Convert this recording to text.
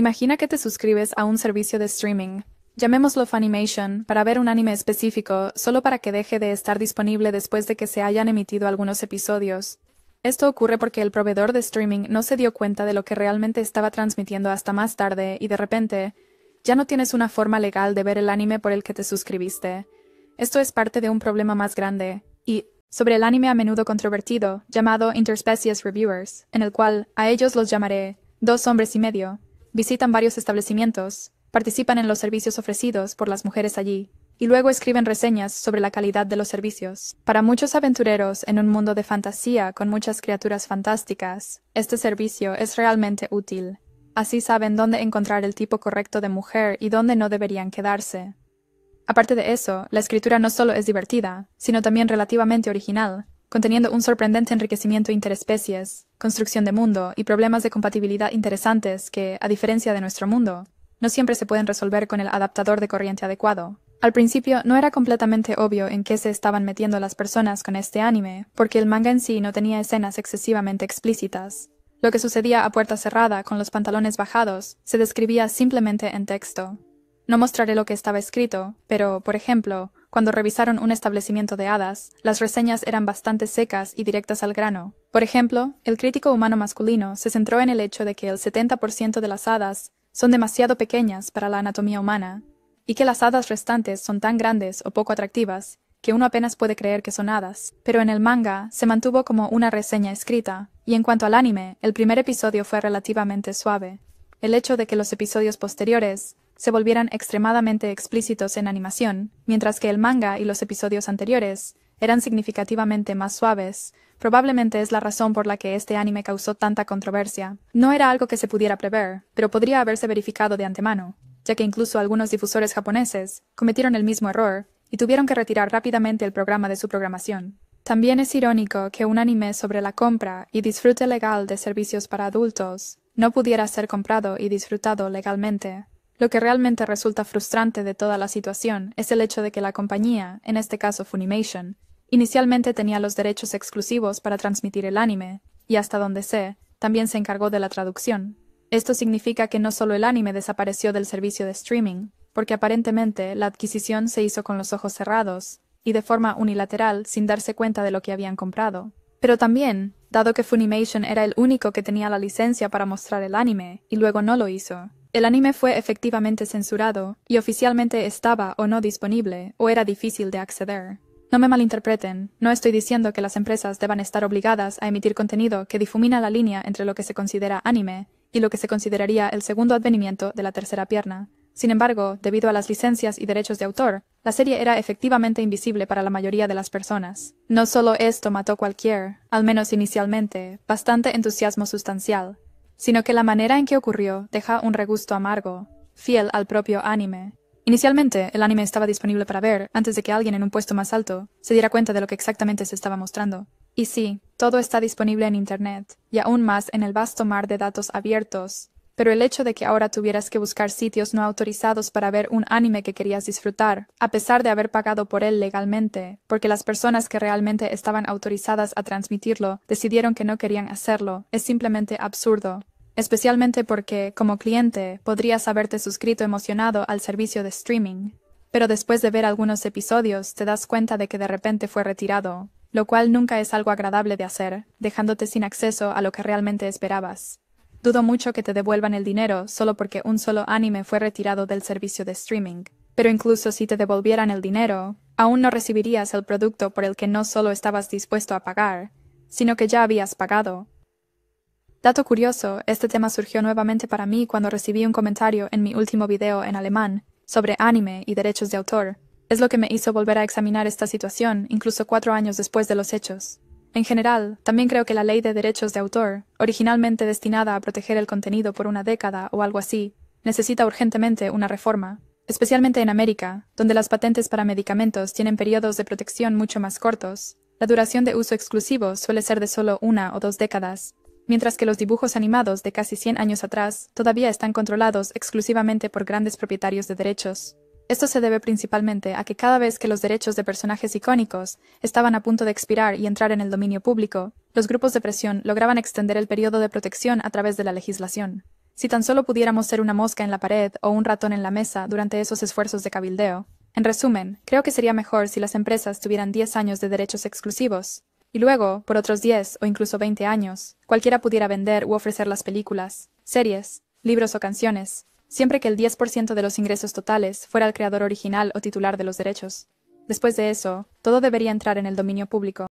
Imagina que te suscribes a un servicio de streaming, llamémoslo Funimation, para ver un anime específico, solo para que deje de estar disponible después de que se hayan emitido algunos episodios. Esto ocurre porque el proveedor de streaming no se dio cuenta de lo que realmente estaba transmitiendo hasta más tarde y de repente, ya no tienes una forma legal de ver el anime por el que te suscribiste. Esto es parte de un problema más grande, y sobre el anime a menudo controvertido, llamado Interspecies Reviewers, en el cual a ellos los llamaré dos hombres y medio, visitan varios establecimientos, participan en los servicios ofrecidos por las mujeres allí, y luego escriben reseñas sobre la calidad de los servicios. Para muchos aventureros en un mundo de fantasía con muchas criaturas fantásticas, este servicio es realmente útil. Así saben dónde encontrar el tipo correcto de mujer y dónde no deberían quedarse. Aparte de eso, la escritura no solo es divertida, sino también relativamente original, conteniendo un sorprendente enriquecimiento interespecies, construcción de mundo y problemas de compatibilidad interesantes que, a diferencia de nuestro mundo, no siempre se pueden resolver con el adaptador de corriente adecuado. Al principio no era completamente obvio en qué se estaban metiendo las personas con este anime, porque el manga en sí no tenía escenas excesivamente explícitas. Lo que sucedía a puerta cerrada con los pantalones bajados se describía simplemente en texto. No mostraré lo que estaba escrito, pero, por ejemplo, cuando revisaron un establecimiento de hadas, las reseñas eran bastante secas y directas al grano. Por ejemplo, el crítico humano masculino se centró en el hecho de que el 70% de las hadas son demasiado pequeñas para la anatomía humana, y que las hadas restantes son tan grandes o poco atractivas que uno apenas puede creer que son hadas, pero en el manga se mantuvo como una reseña escrita, y en cuanto al anime, el primer episodio fue relativamente suave. El hecho de que los episodios posteriores se volvieran extremadamente explícitos en animación, mientras que el manga y los episodios anteriores eran significativamente más suaves, probablemente es la razón por la que este anime causó tanta controversia. No era algo que se pudiera prever, pero podría haberse verificado de antemano, ya que incluso algunos difusores japoneses cometieron el mismo error y tuvieron que retirar rápidamente el programa de su programación. También es irónico que un anime sobre la compra y disfrute legal de servicios para adultos no pudiera ser comprado y disfrutado legalmente, lo que realmente resulta frustrante de toda la situación es el hecho de que la compañía, en este caso Funimation, inicialmente tenía los derechos exclusivos para transmitir el anime, y hasta donde sé, también se encargó de la traducción. Esto significa que no solo el anime desapareció del servicio de streaming, porque aparentemente la adquisición se hizo con los ojos cerrados, y de forma unilateral sin darse cuenta de lo que habían comprado. Pero también, dado que Funimation era el único que tenía la licencia para mostrar el anime, y luego no lo hizo, el anime fue efectivamente censurado, y oficialmente estaba o no disponible, o era difícil de acceder. No me malinterpreten, no estoy diciendo que las empresas deban estar obligadas a emitir contenido que difumina la línea entre lo que se considera anime y lo que se consideraría el segundo advenimiento de la tercera pierna. Sin embargo, debido a las licencias y derechos de autor, la serie era efectivamente invisible para la mayoría de las personas. No solo esto mató cualquier, al menos inicialmente, bastante entusiasmo sustancial, sino que la manera en que ocurrió deja un regusto amargo, fiel al propio anime. Inicialmente, el anime estaba disponible para ver antes de que alguien en un puesto más alto se diera cuenta de lo que exactamente se estaba mostrando. Y sí, todo está disponible en Internet, y aún más en el vasto mar de datos abiertos, pero el hecho de que ahora tuvieras que buscar sitios no autorizados para ver un anime que querías disfrutar, a pesar de haber pagado por él legalmente, porque las personas que realmente estaban autorizadas a transmitirlo decidieron que no querían hacerlo, es simplemente absurdo especialmente porque, como cliente, podrías haberte suscrito emocionado al servicio de streaming, pero después de ver algunos episodios te das cuenta de que de repente fue retirado, lo cual nunca es algo agradable de hacer, dejándote sin acceso a lo que realmente esperabas. Dudo mucho que te devuelvan el dinero solo porque un solo anime fue retirado del servicio de streaming, pero incluso si te devolvieran el dinero, aún no recibirías el producto por el que no solo estabas dispuesto a pagar, sino que ya habías pagado, Dato curioso, este tema surgió nuevamente para mí cuando recibí un comentario en mi último video en alemán sobre anime y derechos de autor. Es lo que me hizo volver a examinar esta situación, incluso cuatro años después de los hechos. En general, también creo que la ley de derechos de autor, originalmente destinada a proteger el contenido por una década o algo así, necesita urgentemente una reforma, especialmente en América, donde las patentes para medicamentos tienen periodos de protección mucho más cortos, la duración de uso exclusivo suele ser de solo una o dos décadas, mientras que los dibujos animados de casi 100 años atrás todavía están controlados exclusivamente por grandes propietarios de derechos. Esto se debe principalmente a que cada vez que los derechos de personajes icónicos estaban a punto de expirar y entrar en el dominio público, los grupos de presión lograban extender el periodo de protección a través de la legislación. Si tan solo pudiéramos ser una mosca en la pared o un ratón en la mesa durante esos esfuerzos de cabildeo. En resumen, creo que sería mejor si las empresas tuvieran 10 años de derechos exclusivos, y luego, por otros diez o incluso veinte años, cualquiera pudiera vender u ofrecer las películas, series, libros o canciones, siempre que el 10% de los ingresos totales fuera el creador original o titular de los derechos. Después de eso, todo debería entrar en el dominio público.